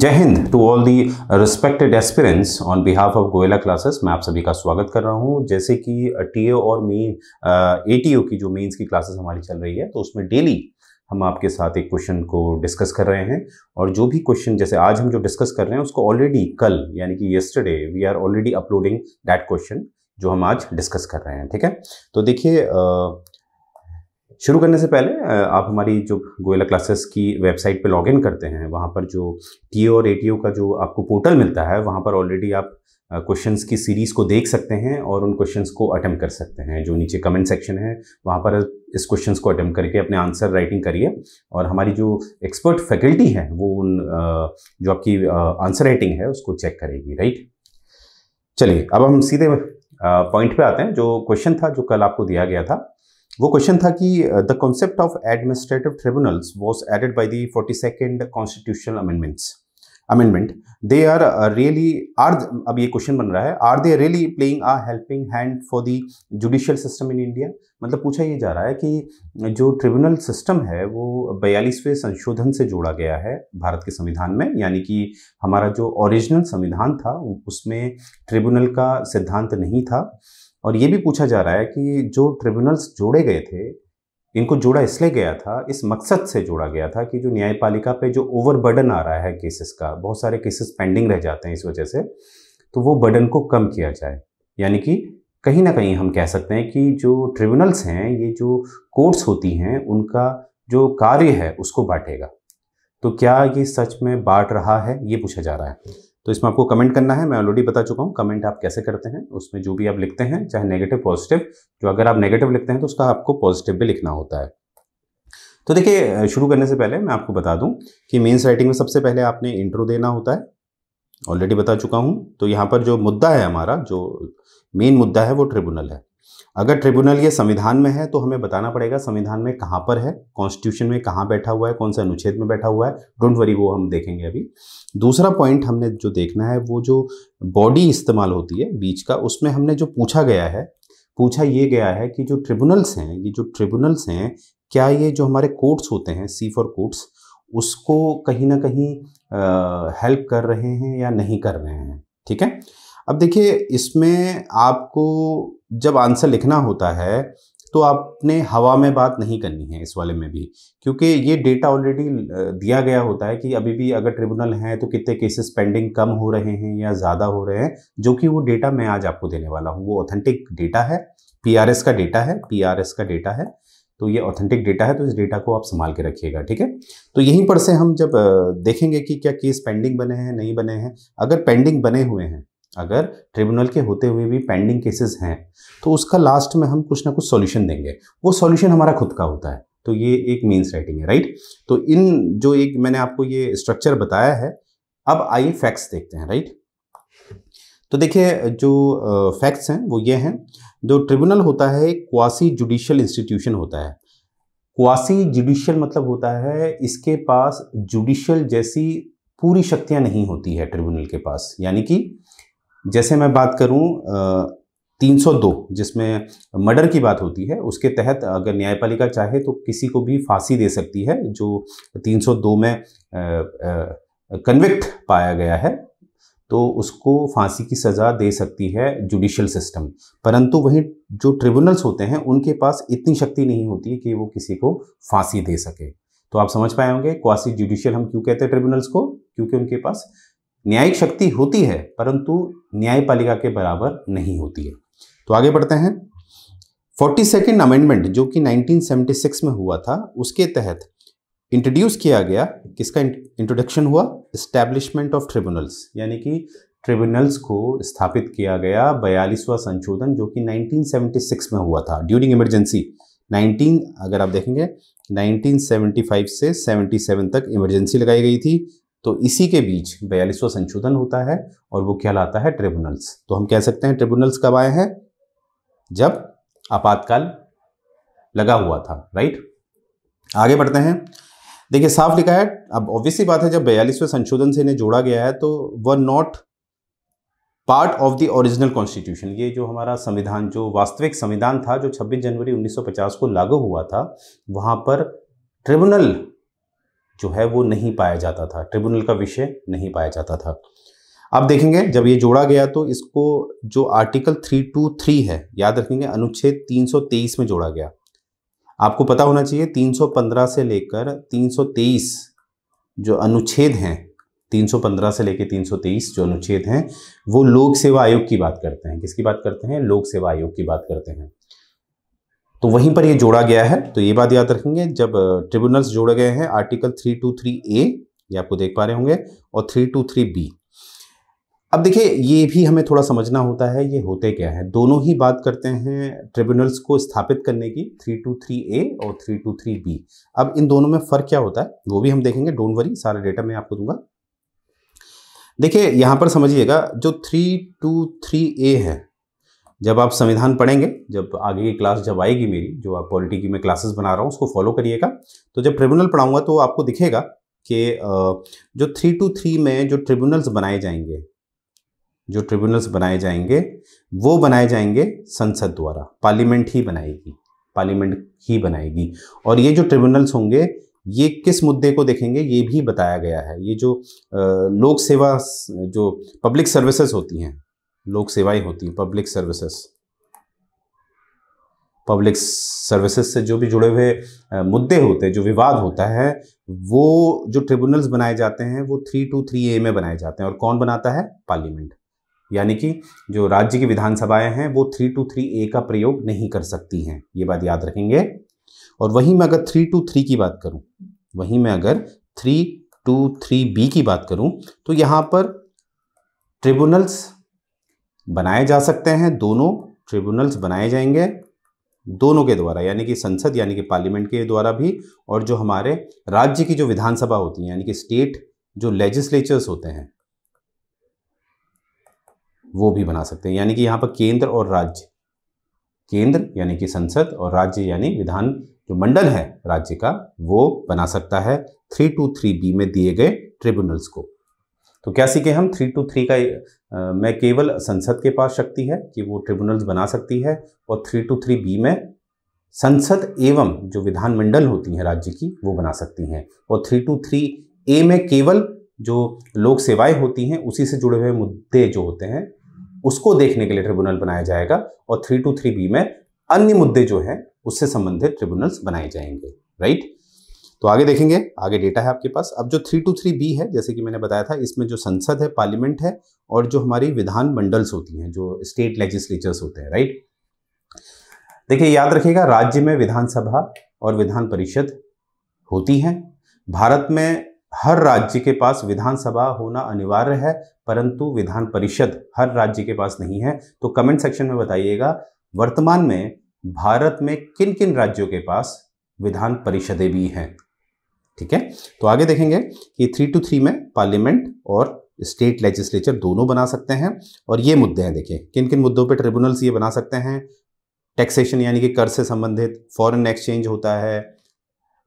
जय हिंद to all the respected aspirants on behalf of Goyla classes मैं आप सभी का स्वागत कर रहा हूँ जैसे कि टी और मेन ए की जो मेंस की क्लासेस हमारी चल रही है तो उसमें डेली हम आपके साथ एक क्वेश्चन को डिस्कस कर रहे हैं और जो भी क्वेश्चन जैसे आज हम जो डिस्कस कर रहे हैं उसको ऑलरेडी कल यानी कि yesterday we are already uploading that question जो हम आज डिस्कस कर रहे हैं ठीक है तो देखिए शुरू करने से पहले आप हमारी जो गोयला क्लासेस की वेबसाइट पे लॉगिन करते हैं वहाँ पर जो टी और ए का जो आपको पोर्टल मिलता है वहाँ पर ऑलरेडी आप क्वेश्चंस की सीरीज़ को देख सकते हैं और उन क्वेश्चंस को अटैम्प्ट कर सकते हैं जो नीचे कमेंट सेक्शन है वहाँ पर इस क्वेश्चंस को अटैम्प्ट करके अपने आंसर राइटिंग करिए और हमारी जो एक्सपर्ट फैकल्टी है वो उन जो आपकी आंसर राइटिंग है उसको चेक करेगी राइट चलिए अब हम सीधे पॉइंट पे आते हैं जो क्वेश्चन था जो कल आपको दिया गया था वो क्वेश्चन था कि the concept of administrative tribunals was added by the forty second constitutional amendments amendment they are really are अब ये क्वेश्चन बन रहा है are they really playing a helping hand for the judicial system in India मतलब पूछा ये जा रहा है कि जो ट्रिब्यूनल सिस्टम है वो बयालीसवें संशोधन से जोड़ा गया है भारत के संविधान में यानी कि हमारा जो ओरिजिनल संविधान था उसमें ट्रिब्यूनल का सिद्धांत नहीं था और ये भी पूछा जा रहा है कि जो ट्रिब्यूनल्स जोड़े गए थे इनको जोड़ा इसलिए गया था इस मकसद से जोड़ा गया था कि जो न्यायपालिका पे जो ओवरबर्डन आ रहा है केसेस का बहुत सारे केसेस पेंडिंग रह जाते हैं इस वजह से तो वो बर्डन को कम किया जाए यानी कि कहीं ना कहीं हम कह सकते हैं कि जो ट्रिब्यूनल्स हैं ये जो कोर्ट्स होती हैं उनका जो कार्य है उसको बांटेगा तो क्या ये सच में बांट रहा है ये पूछा जा रहा है तो इसमें आपको कमेंट करना है मैं ऑलरेडी बता चुका हूँ कमेंट आप कैसे करते हैं उसमें जो भी आप लिखते हैं चाहे नेगेटिव पॉजिटिव जो अगर आप नेगेटिव लिखते हैं तो उसका आपको पॉजिटिव भी लिखना होता है तो देखिए शुरू करने से पहले मैं आपको बता दूं कि मेंस राइटिंग में सबसे पहले आपने इंट्रो देना होता है ऑलरेडी बता चुका हूँ तो यहाँ पर जो मुद्दा है हमारा जो मेन मुद्दा है वो ट्रिब्यूनल है अगर ट्रिब्यूनल ये संविधान में है तो हमें बताना पड़ेगा संविधान में कहाँ पर है कॉन्स्टिट्यूशन में कहाँ बैठा हुआ है कौन से अनुच्छेद में बैठा हुआ है डोंट वरी वो हम देखेंगे अभी दूसरा पॉइंट हमने जो देखना है वो जो बॉडी इस्तेमाल होती है बीच का उसमें हमने जो पूछा गया है पूछा ये गया है कि जो ट्रिब्यूनल्स हैं ये जो ट्रिब्यूनल्स हैं क्या ये जो हमारे कोर्ट्स होते हैं सी फॉर कोर्ट्स उसको कहीं ना कहीं हेल्प कर रहे हैं या नहीं कर रहे हैं ठीक है अब देखिए इसमें आपको जब आंसर लिखना होता है तो आपने हवा में बात नहीं करनी है इस वाले में भी क्योंकि ये डेटा ऑलरेडी दिया गया होता है कि अभी भी अगर ट्रिब्यूनल हैं तो कितने केसेस पेंडिंग कम हो रहे हैं या ज़्यादा हो रहे हैं जो कि वो डेटा मैं आज आपको देने वाला हूँ वो ऑथेंटिक डेटा है पी का डेटा है पी का डेटा है तो ये ऑथेंटिक डेटा है तो इस डेटा को आप संभाल के रखिएगा ठीक है तो यहीं पर से हम जब देखेंगे कि क्या केस पेंडिंग बने हैं नहीं बने हैं अगर पेंडिंग बने हुए हैं अगर ट्रिब्यूनल के होते हुए भी पेंडिंग केसेस हैं तो उसका लास्ट में हम कुछ ना कुछ सॉल्यूशन देंगे वो सॉल्यूशन हमारा खुद का होता है तो ये एक मेंस राइटिंग है राइट तो इन जो एक मैंने आपको ये स्ट्रक्चर बताया है अब आइए फैक्ट्स देखते हैं राइट तो देखिए जो फैक्ट्स हैं वो ये हैं जो ट्रिब्यूनल होता है एक क्वासी जुडिशियल इंस्टीट्यूशन होता है क्वासी जुडिशियल मतलब होता है इसके पास जुडिशियल जैसी पूरी शक्तियां नहीं होती है ट्रिब्यूनल के पास यानी कि जैसे मैं बात करूं 302 जिसमें मर्डर की बात होती है उसके तहत अगर न्यायपालिका चाहे तो किसी को भी फांसी दे सकती है जो 302 में कन्विक्ट पाया गया है तो उसको फांसी की सज़ा दे सकती है जुडिशल सिस्टम परंतु वहीं जो ट्रिब्यूनल्स होते हैं उनके पास इतनी शक्ति नहीं होती कि वो किसी को फांसी दे सके तो आप समझ पाए होंगे क्वासी जुडिशियल हम क्यों कहते हैं ट्रिब्यूनल्स को क्योंकि उनके पास न्यायिक शक्ति होती है परंतु न्यायपालिका के बराबर नहीं होती है तो आगे बढ़ते हैं फोर्टी सेकेंड अमेंडमेंट जो कि 1976 में हुआ था उसके तहत इंट्रोड्यूस किया गया किसका इंट्रोडक्शन हुआ इस्टेब्लिशमेंट ऑफ ट्रिब्यूनल्स यानी कि ट्रिब्यूनल्स को स्थापित किया गया बयालीसवां संशोधन जो कि 1976 में हुआ था ड्यूरिंग इमरजेंसी 19 अगर आप देखेंगे 1975 से 77 तक इमरजेंसी लगाई गई थी तो इसी के बीच बयालीसवा संशोधन होता है और वो कहलाता है ट्रिब्यूनल्स तो हम कह सकते हैं ट्रिब्यूनल्स कब आए हैं जब आपातकाल लगा हुआ था राइट आगे बढ़ते हैं देखिए साफ लिखा है अब ऑब्वियसली बात है जब बयालीसवें संशोधन से इन्हें जोड़ा गया है तो were not part of the original constitution ये जो हमारा संविधान जो वास्तविक संविधान था जो 26 जनवरी 1950 को लागू हुआ था वहाँ पर ट्रिब्यूनल जो है वो नहीं पाया जाता था ट्रिब्यूनल का विषय नहीं पाया जाता था आप देखेंगे जब ये जोड़ा गया तो इसको जो आर्टिकल 323 है याद रखेंगे अनुच्छेद 323 में जोड़ा गया आपको पता होना चाहिए 315 से लेकर 323 जो अनुच्छेद हैं 315 से लेकर 323 जो अनुच्छेद हैं वो लोक सेवा आयोग की बात करते हैं किसकी बात करते हैं लोक सेवा आयोग की बात करते हैं तो वहीं पर ये जोड़ा गया है तो ये बात याद रखेंगे जब ट्रिब्यूनल्स जोड़े गए हैं article three two three A ये आपको देख पा रहे होंगे और थ्री टू थ्री बी अब देखिए ये भी हमें थोड़ा समझना होता है ये होते क्या है दोनों ही बात करते हैं ट्रिब्यूनल्स को स्थापित करने की थ्री टू थ्री ए और थ्री टू थ्री बी अब इन दोनों में फ़र्क क्या होता है वो भी हम देखेंगे डोंट वरी सारा डेटा मैं आपको दूंगा देखिए यहां पर समझिएगा जो थ्री टू थ्री ए है जब आप संविधान पढ़ेंगे जब आगे की क्लास जब आएगी मेरी जो आप पॉलिटी की मैं क्लासेस बना रहा हूँ उसको फॉलो करिएगा तो जब ट्रिब्यूनल पढ़ाऊंगा तो आपको दिखेगा कि जो थ्री टू थ्री में जो ट्रिब्यूनल्स बनाए जाएंगे जो ट्रिब्यूनल्स बनाए जाएंगे वो बनाए जाएंगे संसद द्वारा पार्लियामेंट ही बनाएगी पार्लियामेंट ही बनाएगी और ये जो ट्रिब्यूनल्स होंगे ये किस मुद्दे को देखेंगे ये भी बताया गया है ये जो लोक सेवा जो पब्लिक सर्विसेज होती हैं लोक सेवाएं होती हैं पब्लिक सर्विसेज पब्लिक सर्विसेज से जो भी जुड़े हुए मुद्दे होते हैं जो विवाद होता है वो जो ट्रिब्यूनल्स बनाए जाते हैं वो थ्री टू थ्री ए में बनाए जाते हैं और कौन बनाता है पार्लियामेंट यानी कि जो राज्य की विधानसभाएं हैं वो थ्री टू थ्री ए का प्रयोग नहीं कर सकती हैं ये बात याद रखेंगे और वहीं मैं अगर थ्री टू थ्री की बात करूं वहीं मैं अगर थ्री टू थ्री बी की बात करूं तो यहां पर ट्रिब्यूनल्स बनाए जा सकते हैं दोनों ट्रिब्यूनल्स बनाए जाएंगे दोनों के द्वारा यानी कि संसद यानी कि पार्लियामेंट के द्वारा भी और जो हमारे राज्य की जो विधानसभा होती है यानी कि स्टेट जो लेजिस्लेचर्स होते हैं वो भी बना सकते हैं यानी कि यहाँ पर केंद्र और राज्य केंद्र यानी कि संसद और राज्य यानी विधान जो मंडल है राज्य का वो बना सकता है थ्री टू थ्री बी में दिए गए ट्रिब्यूनल्स को तो क्या सीखे हम थ्री टू थ्री का मैं में केवल संसद के पास शक्ति है कि वो ट्रिब्यूनल्स बना सकती है और थ्री टू थ्री बी में संसद एवं जो विधानमंडल होती हैं राज्य की वो बना सकती हैं और थ्री टू थ्री ए में केवल जो लोक सेवाएं होती हैं उसी से जुड़े हुए मुद्दे जो होते हैं उसको देखने के लिए ट्रिब्यूनल बनाया जाएगा और थ्री टू थ्री बी में अन्य मुद्दे जो हैं उससे संबंधित ट्रिब्यूनल्स बनाए जाएंगे राइट तो आगे देखेंगे आगे डेटा है आपके पास अब जो थ्री टू थ्री बी है जैसे कि मैंने बताया था इसमें जो संसद है पार्लियामेंट है और जो हमारी विधान मंडल्स होती हैं जो स्टेट लेजिस्लेचर्स होते हैं राइट देखिए याद रखिएगा राज्य में विधानसभा और विधान परिषद होती है भारत में हर राज्य के पास विधानसभा होना अनिवार्य है परंतु विधान परिषद हर राज्य के पास नहीं है तो कमेंट सेक्शन में बताइएगा वर्तमान में भारत में किन किन राज्यों के पास विधान परिषदें भी हैं ठीक है तो आगे देखेंगे कि थ्री टू थ्री में पार्लियामेंट और स्टेट लेजिस्लेचर दोनों बना सकते हैं और ये मुद्दे हैं देखिए किन किन मुद्दों पे ट्रिब्यूनल्स ये बना सकते हैं टैक्सेशन यानी कि कर से संबंधित फॉरेन एक्सचेंज होता है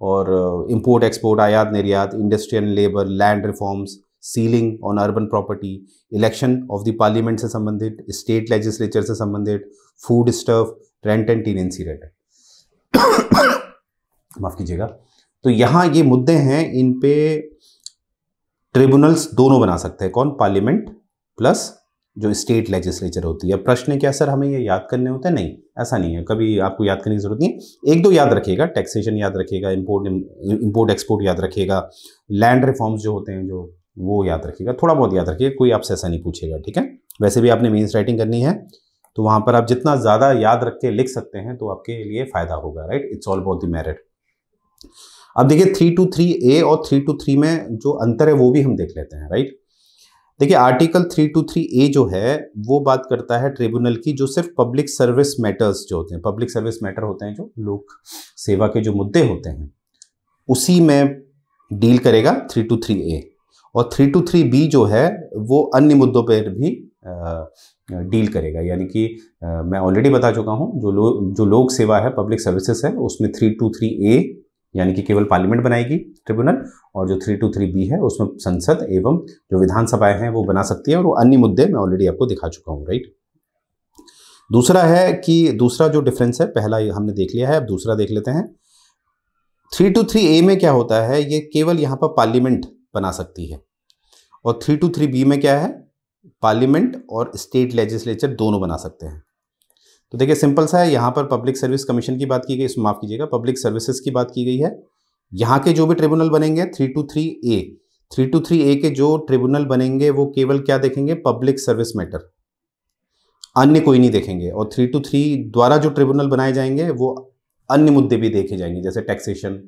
और इंपोर्ट uh, एक्सपोर्ट आयात निर्यात industrial labour land reforms ceiling on urban property election of the parliament से संबंधित स्टेट लेजिस्लेचर से संबंधित food stuff rent and tenancy rate माफ़ कीजिएगा तो यहां ये मुद्दे हैं इन पे ट्रिब्यूनल्स दोनों बना सकते हैं कौन पार्लियामेंट प्लस जो स्टेट लेजिस्लेचर होती है प्रश्न क्या सर हमें ये याद करने होते हैं नहीं ऐसा नहीं है कभी आपको याद करने की जरूरत नहीं एक दो याद रखिएगा टैक्सेशन याद रखिएगा इम्पोर्ट इम्पोर्ट एक्सपोर्ट याद रखिएगा लैंड रिफॉर्म्स जो होते हैं जो वो याद रखिएगा थोड़ा बहुत याद रखिएगा कोई आपसे ऐसा नहीं पूछेगा ठीक है वैसे भी आपने मेन्स राइटिंग करनी है तो वहाँ पर आप जितना ज़्यादा याद रख के लिख सकते हैं तो आपके लिए फ़ायदा होगा right it's all about the merit अब देखिए थ्री टू थ्री ए और थ्री टू थ्री में जो अंतर है वो भी हम देख लेते हैं राइट देखिए article three two three A जो है वो बात करता है ट्रिब्यूनल की जो सिर्फ पब्लिक सर्विस मैटर्स जो होते हैं पब्लिक सर्विस मैटर होते हैं जो लोक सेवा के जो मुद्दे होते हैं उसी में डील करेगा थ्री टू थ्री ए और थ्री टू थ्री बी जो है वो अन्य मुद्दों पर भी डील करेगा यानी कि मैं ऑलरेडी बता चुका हूँ जो लोग जो लोक सेवा है पब्लिक सर्विसेज है उसमें थ्री टू थ्री ए यानी कि केवल पार्लियामेंट बनाएगी ट्रिब्यूनल और जो थ्री टू थ्री बी है उसमें संसद एवं जो विधानसभाएं हैं वो बना सकती है और वो अन्य मुद्दे मैं ऑलरेडी आपको दिखा चुका हूँ राइट दूसरा है कि दूसरा जो डिफरेंस है पहला हमने देख लिया है अब दूसरा देख लेते हैं थ्री टू थ्री ए में क्या होता है ये केवल यहाँ पर पार्लियामेंट बना सकती है और थ्री टू थ्री बी में क्या है पार्लियामेंट और स्टेट लेजिस्लेचर दोनों बना सकते हैं तो देखिए सिंपल सा है यहाँ पर पब्लिक सर्विस कमीशन की बात की गई इसमें माफ़ कीजिएगा पब्लिक सर्विसेज की बात की गई है यहाँ के जो भी ट्रिब्यूनल बनेंगे three two three A three two three A के जो ट्रिब्यूनल बनेंगे वो केवल क्या देखेंगे पब्लिक सर्विस मैटर अन्य कोई नहीं देखेंगे और थ्री टू थ्री द्वारा जो ट्रिब्यूनल बनाए जाएंगे वो अन्य मुद्दे भी देखे जाएंगे जैसे टैक्सेशन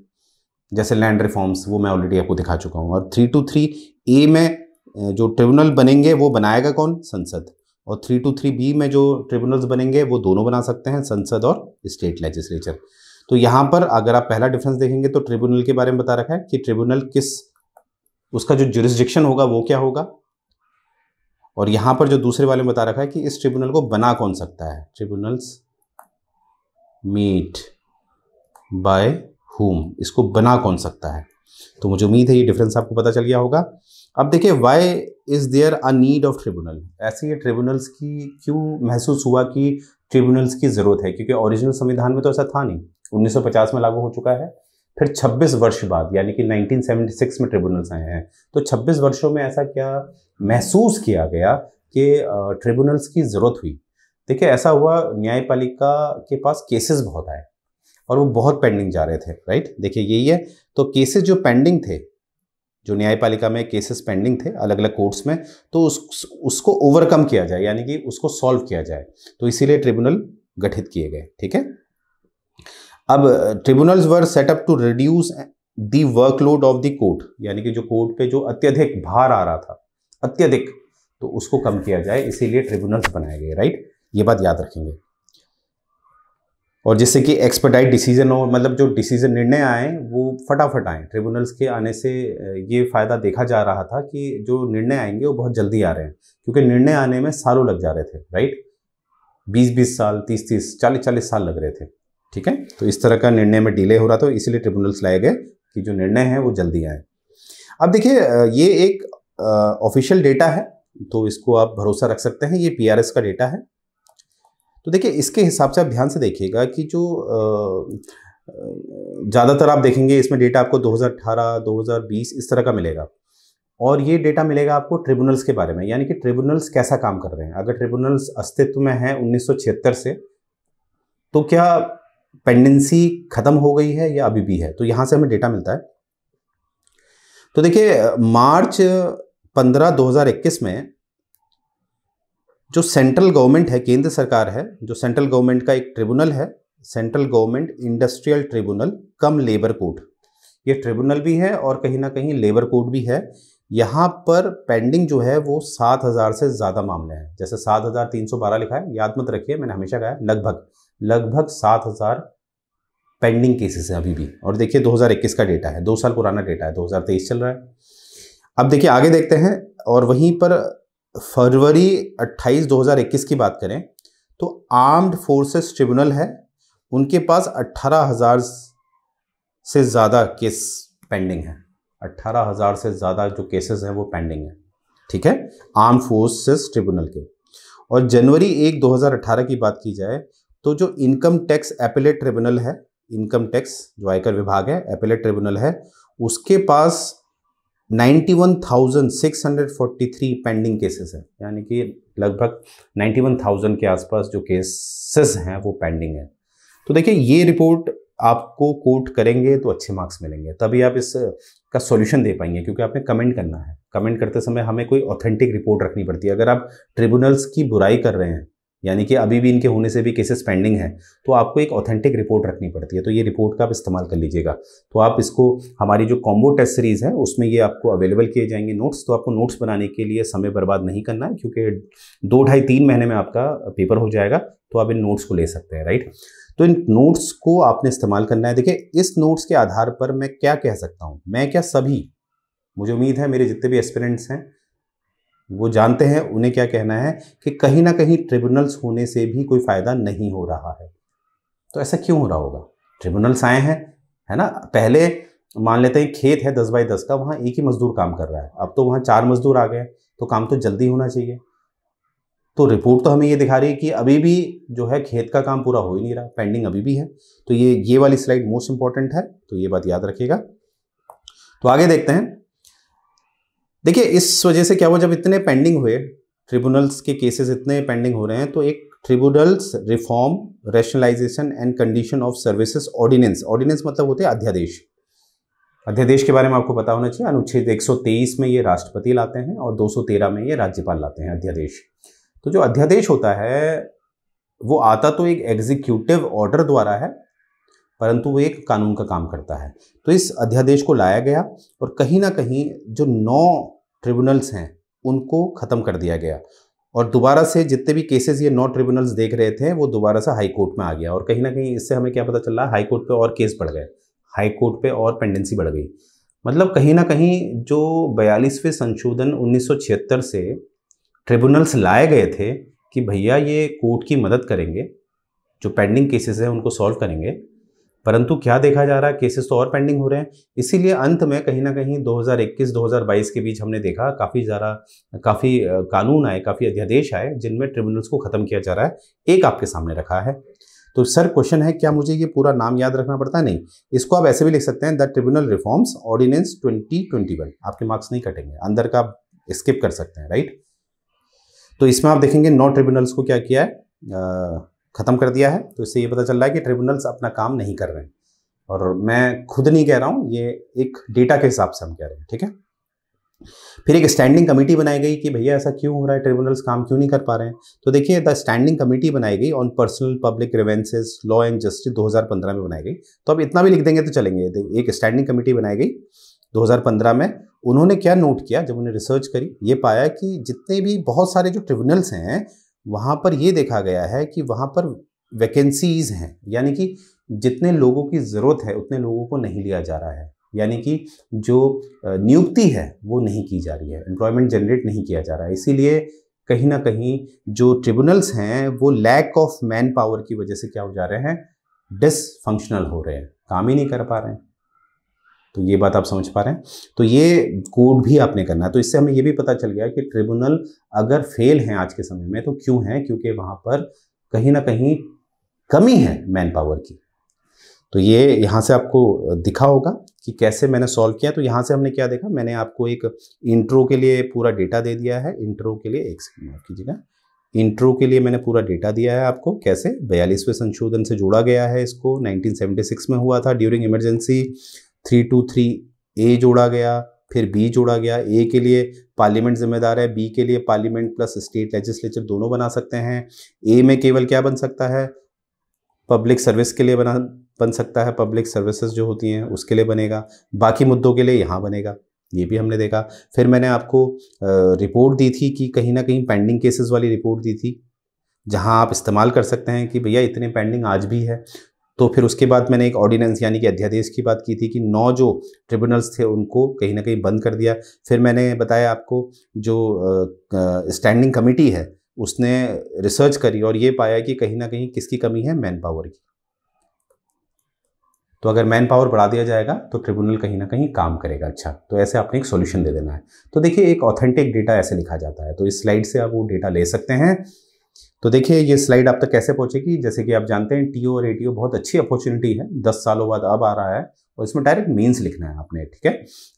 जैसे लैंड रिफॉर्म्स वो मैं ऑलरेडी आपको दिखा चुका हूँ और थ्री टू थ्री ए में जो ट्रिब्यूनल बनेंगे वो बनाएगा कौन संसद और थ्री टू थ्री बी में जो ट्रिब्यूनल्स बनेंगे वो दोनों बना सकते हैं संसद और स्टेट लेजिस्लेचर तो यहाँ पर अगर आप पहला डिफरेंस देखेंगे तो ट्रिब्यूनल के बारे में बता रखा है कि ट्रिब्यूनल किस उसका जो जुरिस्डिक्शन होगा वो क्या होगा और यहाँ पर जो दूसरे वाले में बता रखा है कि इस ट्रिब्यूनल को बना कौन सकता है ट्रिब्यूनल्स मीट बाय होम इसको बना कौन सकता है तो मुझे उम्मीद है ये डिफरेंस आपको पता चल गया होगा अब देखिए why is there a need of tribunal ऐसे ये ट्रिब्यूनल्स की क्यों महसूस हुआ कि ट्रिब्यूनल्स की ज़रूरत है क्योंकि ओरिजिनल संविधान में तो ऐसा था नहीं 1950 में लागू हो चुका है फिर 26 वर्ष बाद यानी कि 1976 में ट्रिब्यूनल्स आए हैं तो 26 वर्षों में ऐसा क्या महसूस किया गया कि ट्रिब्यूनल्स की ज़रूरत हुई देखिए ऐसा हुआ न्यायपालिका के पास केसेस बहुत आए और वो बहुत पेंडिंग जा रहे थे राइट देखिए यही है तो केसेस जो पेंडिंग थे जो न्यायपालिका में केसेस पेंडिंग थे अलग अलग कोर्ट्स में तो उस उसको ओवरकम किया जाए यानी कि उसको सॉल्व किया जाए तो इसीलिए ट्रिब्यूनल गठित किए गए ठीक है अब tribunals were set up to reduce the workload of the court यानी कि जो कोर्ट पे जो अत्यधिक भार आ रहा था अत्यधिक तो उसको कम किया जाए इसीलिए ट्रिब्यूनल्स बनाए गए राइट ये बात याद रखेंगे और जिससे कि एक्सपर्टाइट डिसीजन हो मतलब जो डिसीजन निर्णय आए वो फटाफट आए ट्रिब्यूनल्स के आने से ये फ़ायदा देखा जा रहा था कि जो निर्णय आएंगे वो बहुत जल्दी आ रहे हैं क्योंकि निर्णय आने में सालों लग जा रहे थे राइट बीस बीस साल तीस तीस चालीस चालीस साल लग रहे थे ठीक है तो इस तरह का निर्णय में डिले हो रहा था तो इसीलिए ट्रिब्यूनल्स लाए गए कि जो निर्णय है वो जल्दी आए अब देखिए ये एक ऑफिशियल डेटा है तो इसको आप भरोसा रख सकते हैं ये पीआरएस का डेटा है तो देखिए इसके हिसाब से आप ध्यान से देखिएगा कि जो ज़्यादातर आप देखेंगे इसमें डेटा आपको 2018, 2020 इस तरह का मिलेगा और ये डेटा मिलेगा आपको ट्रिब्यूनल्स के बारे में यानी कि ट्रिब्यूनल्स कैसा काम कर रहे हैं अगर ट्रिब्यूनल्स अस्तित्व में है उन्नीस से तो क्या पेंडेंसी ख़त्म हो गई है या अभी भी है तो यहाँ से हमें डेटा मिलता है तो देखिए मार्च 15 2021 में जो सेंट्रल गवर्नमेंट है केंद्र सरकार है जो सेंट्रल गवर्नमेंट का एक ट्रिब्यूनल है central government industrial tribunal cum labour court ये ट्रिब्यूनल भी है और कहीं ना कहीं लेबर कोर्ट भी है यहाँ पर पेंडिंग जो है वो सात हज़ार से ज़्यादा मामले हैं जैसे सात हज़ार तीन सौ बारह लिखा है याद मत रखिए मैंने हमेशा कहा है लगभग लगभग सात हज़ार पेंडिंग केसेस हैं अभी भी और देखिए 2021 का डेटा है दो साल पुराना डेटा है 2023 चल रहा है अब देखिए आगे देखते हैं और वहीं पर फरवरी 28 2021 की बात करें तो आर्म्ड फोर्सेस ट्रिब्यूनल है उनके पास 18,000 से ज़्यादा केस पेंडिंग है 18,000 से ज़्यादा जो केसेस हैं वो पेंडिंग है ठीक है आर्म फोर्सेस ट्रिब्यूनल के और जनवरी एक 2018 की बात की जाए तो जो इनकम टैक्स एपिलेट ट्रिब्यूनल है इनकम टैक्स जो आयकर विभाग है एपिलेट ट्रिब्यूनल है उसके पास 91,643 पेंडिंग केसेस हैं यानी कि लगभग 91,000 के आसपास जो केसेस हैं वो पेंडिंग है तो देखिए ये रिपोर्ट आपको कोट करेंगे तो अच्छे मार्क्स मिलेंगे तभी आप इस का सॉल्यूशन दे पाएंगे क्योंकि आपने कमेंट करना है कमेंट करते समय हमें कोई ऑथेंटिक रिपोर्ट रखनी पड़ती है अगर आप ट्रिब्यूनल्स की बुराई कर रहे हैं यानी कि अभी भी इनके होने से भी केसेस पेंडिंग है तो आपको एक ऑथेंटिक रिपोर्ट रखनी पड़ती है तो ये रिपोर्ट का आप इस्तेमाल कर लीजिएगा तो आप इसको हमारी जो कॉम्बो टेस्ट सीरीज़ है उसमें ये आपको अवेलेबल किए जाएंगे नोट्स तो आपको नोट्स बनाने के लिए समय बर्बाद नहीं करना है क्योंकि दो ढाई तीन महीने में आपका पेपर हो जाएगा तो आप इन नोट्स को ले सकते हैं राइट तो इन नोट्स को आपने इस्तेमाल करना है देखिए इस नोट्स के आधार पर मैं क्या कह सकता हूँ मैं क्या सभी मुझे उम्मीद है मेरे जितने भी एक्सपेरेंट्स हैं वो जानते हैं उन्हें क्या कहना है कि कहीं ना कहीं ट्रिब्यूनल्स होने से भी कोई फ़ायदा नहीं हो रहा है तो ऐसा क्यों हो रहा होगा ट्रिब्यूनल्स आए हैं है ना पहले मान लेते हैं खेत है दस बाई दस का वहाँ एक ही मजदूर काम कर रहा है अब तो वहाँ चार मजदूर आ गए तो काम तो जल्दी होना चाहिए तो रिपोर्ट तो हमें ये दिखा रही है कि अभी भी जो है खेत का काम पूरा हो ही नहीं रहा पेंडिंग अभी भी है तो ये ये वाली स्लाइड मोस्ट इंपॉर्टेंट है तो ये बात याद रखिएगा तो आगे देखते हैं देखिए इस वजह से क्या हुआ जब इतने पेंडिंग हुए ट्रिब्यूनल्स के केसेस इतने पेंडिंग हो रहे हैं तो एक tribunals reform rationalisation and condition of services ordinance ordinance मतलब होते हैं अध्यादेश अध्यादेश के बारे में आपको पता होना चाहिए अनुच्छेद 123 में ये राष्ट्रपति लाते हैं और 213 में ये राज्यपाल लाते हैं अध्यादेश तो जो अध्यादेश होता है वो आता तो एक एग्जीक्यूटिव ऑर्डर द्वारा है परंतु वो एक कानून का काम करता है तो इस अध्यादेश को लाया गया और कहीं ना कहीं जो नौ ट्रिब्यूनल्स हैं उनको ख़त्म कर दिया गया और दोबारा से जितने भी केसेस ये नौ ट्रिब्यूनल्स देख रहे थे वो दोबारा से हाई कोर्ट में आ गया और कहीं ना कहीं इससे हमें क्या पता चल रहा है हाई कोर्ट पे और केस बढ़ गए हाई कोर्ट पे और पेंडेंसी बढ़ गई मतलब कहीं ना कहीं जो बयालीसवें संशोधन उन्नीस से ट्रिब्यूनल्स लाए गए थे कि भैया ये कोर्ट की मदद करेंगे जो पेंडिंग केसेस हैं उनको सॉल्व करेंगे परंतु क्या देखा जा रहा है केसेस तो और पेंडिंग हो रहे हैं इसीलिए अंत में कहीं ना कहीं 2021-2022 के बीच हमने देखा काफ़ी ज़्यादा काफ़ी कानून आए काफ़ी अध्यादेश आए जिनमें ट्रिब्यूनल्स को ख़त्म किया जा रहा है एक आपके सामने रखा है तो सर क्वेश्चन है क्या मुझे ये पूरा नाम याद रखना पड़ता है नहीं इसको आप ऐसे भी लिख सकते हैं the tribunal reforms ordinance twenty आपके मार्क्स नहीं कटेंगे अंदर का आप स्किप कर सकते हैं राइट तो इसमें आप देखेंगे नौ ट्रिब्यूनल्स को क्या किया है ख़त्म कर दिया है तो इससे ये पता चल रहा है कि ट्रिब्यूनल्स अपना काम नहीं कर रहे हैं और मैं खुद नहीं कह रहा हूँ ये एक डेटा के हिसाब से हम कह रहे हैं ठीक है फिर एक स्टैंडिंग कमेटी बनाई गई कि भैया ऐसा क्यों हो रहा है ट्रिब्यूनल्स काम क्यों नहीं कर पा रहे हैं तो देखिए द स्टैंडिंग कमेटी बनाई गई on personnel public grievances law and justice 2015 में बनाई गई तो अब इतना भी लिख देंगे तो चलेंगे एक स्टैंडिंग कमेटी बनाई गई 2015 में उन्होंने क्या नोट किया जब उन्होंने रिसर्च करी ये पाया कि जितने भी बहुत सारे जो ट्रिब्यूनल्स हैं वहाँ पर ये देखा गया है कि वहाँ पर वैकेंसीज हैं यानी कि जितने लोगों की ज़रूरत है उतने लोगों को नहीं लिया जा रहा है यानी कि जो नियुक्ति है वो नहीं की जा रही है एम्प्लॉयमेंट जनरेट नहीं किया जा रहा है इसीलिए कहीं ना कहीं जो ट्रिब्यूनल्स हैं वो लैक ऑफ मैन पावर की वजह से क्या हो जा रहे हैं डिसफंक्शनल हो रहे हैं काम ही नहीं कर पा रहे हैं तो ये बात आप समझ पा रहे हैं तो ये कोड भी आपने करना है तो इससे हमें ये भी पता चल गया कि ट्रिब्यूनल अगर फेल हैं आज के समय में तो क्यों है क्योंकि वहां पर कहीं ना कहीं कमी है मैन पावर की तो ये यहाँ से आपको दिखा होगा कि कैसे मैंने सॉल्व किया तो यहाँ से हमने क्या देखा मैंने आपको एक इंट्रो के लिए पूरा डेटा दे दिया है इंट्रो के लिए एक सेकंड माफ कीजिएगा इंट्रो के लिए मैंने पूरा डेटा दिया है आपको कैसे बयालीसवें संशोधन से जोड़ा गया है इसको 1976 में हुआ था during emergency three two three A जोड़ा गया फिर बी जोड़ा गया ए के लिए पार्लियामेंट जिम्मेदार है बी के लिए पार्लियामेंट प्लस स्टेट लेजिस्लेचर दोनों बना सकते हैं ए में केवल क्या बन सकता है पब्लिक सर्विस के लिए बना बन सकता है पब्लिक सर्विसेज जो होती हैं उसके लिए बनेगा बाकी मुद्दों के लिए यहाँ बनेगा ये भी हमने देखा फिर मैंने आपको रिपोर्ट दी थी कि कहीं ना कहीं पेंडिंग केसेस वाली रिपोर्ट दी थी जहाँ आप इस्तेमाल कर सकते हैं कि भैया इतने पेंडिंग आज भी है तो फिर उसके बाद मैंने एक ऑर्डिनेंस यानी कि अध्यादेश की बात की थी कि नौ जो ट्रिब्यूनल्स थे उनको कहीं ना कहीं बंद कर दिया फिर मैंने बताया आपको जो स्टैंडिंग कमेटी है उसने रिसर्च करी और ये पाया कि कहीं ना कहीं किसकी कमी है मैन पावर की तो अगर मैन पावर बढ़ा दिया जाएगा तो ट्रिब्यूनल कहीं ना कहीं काम करेगा अच्छा तो ऐसे आपने एक सोल्यूशन दे देना है तो देखिए एक ऑथेंटिक डेटा ऐसे लिखा जाता है तो इस स्लाइड से आप वो डेटा ले सकते हैं तो देखिए ये स्लाइड आप तक कैसे पहुंचेगी जैसे कि आप जानते हैं टीओ और एटीओ बहुत अच्छी अपॉर्चुनिटी है दस सालों बाद अब आ रहा है और इसमें डायरेक्ट मेंस लिखना है आपने ठीक है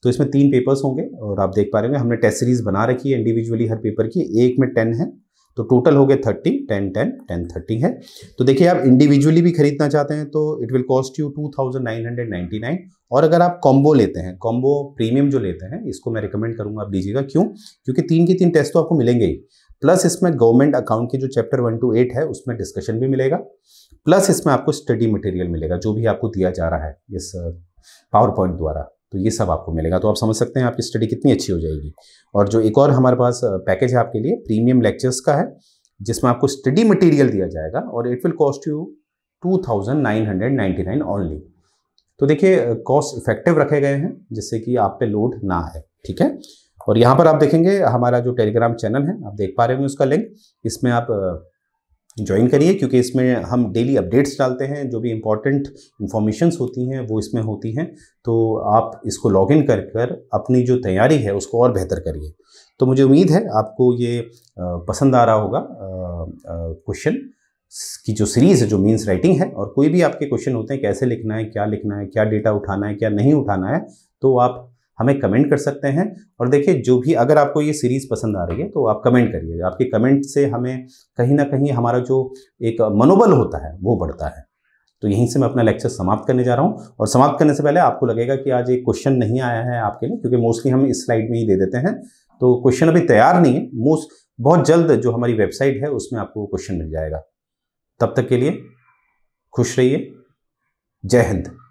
तो इसमें तीन पेपर्स होंगे और आप देख पा रहे होंगे हमने टेस्ट सीरीज बना रखी है इंडिविजुअली हर पेपर की एक में टेन है तो टोटल हो गए thirty ten ten ten thirty है तो देखिए आप इंडिविजुअली भी खरीदना चाहते हैं तो it will cost you two thousand nine hundred ninety nine और अगर आप कॉम्बो लेते हैं कॉम्बो प्रीमियम जो लेते हैं इसको मैं रिकमेंड करूंगा आप लीजिएगा क्यों क्योंकि तीन के तीन टेस्ट तो आपको मिलेंगे ही प्लस इसमें गवर्नमेंट अकाउंट की जो चैप्टर वन टू एट है उसमें डिस्कशन भी मिलेगा प्लस इसमें आपको स्टडी मटेरियल मिलेगा जो भी आपको दिया जा रहा है इस पावर पॉइंट द्वारा तो ये सब आपको मिलेगा तो आप समझ सकते हैं आपकी स्टडी कितनी अच्छी हो जाएगी और जो एक और हमारे पास पैकेज है आपके लिए प्रीमियम लेक्चर्स का है जिसमें आपको स्टडी मटेरियल दिया जाएगा और it will cost you two thousand nine hundred nine only तो देखिए कॉस्ट इफेक्टिव रखे गए हैं जिससे कि आप पे लोड ना आए ठीक है और यहाँ पर आप देखेंगे हमारा जो टेलीग्राम चैनल है आप देख पा रहे होंगे उसका लिंक इसमें आप ज्वाइन करिए क्योंकि इसमें हम डेली अपडेट्स डालते हैं जो भी इम्पॉर्टेंट इन्फॉर्मेशंस होती हैं वो इसमें होती हैं तो आप इसको लॉग इन कर कर अपनी जो तैयारी है उसको और बेहतर करिए तो मुझे उम्मीद है आपको ये पसंद आ रहा होगा क्वेश्चन की जो सीरीज़ है जो मीन्स राइटिंग है और कोई भी आपके क्वेश्चन होते हैं कैसे लिखना है क्या लिखना है क्या डेटा उठाना है क्या नहीं उठाना है तो आप हमें कमेंट कर सकते हैं और देखिए जो भी अगर आपको ये सीरीज़ पसंद आ रही है तो आप कमेंट करिए आपके कमेंट से हमें कहीं ना कहीं हमारा जो एक मनोबल होता है वो बढ़ता है तो यहीं से मैं अपना लेक्चर समाप्त करने जा रहा हूँ और समाप्त करने से पहले आपको लगेगा कि आज एक क्वेश्चन नहीं आया है आपके लिए क्योंकि मोस्टली हम इस स्लाइड में ही दे देते हैं तो क्वेश्चन अभी तैयार नहीं है मोस्ट बहुत जल्द जो हमारी वेबसाइट है उसमें आपको क्वेश्चन मिल जाएगा तब तक के लिए खुश रहिए जय हिंद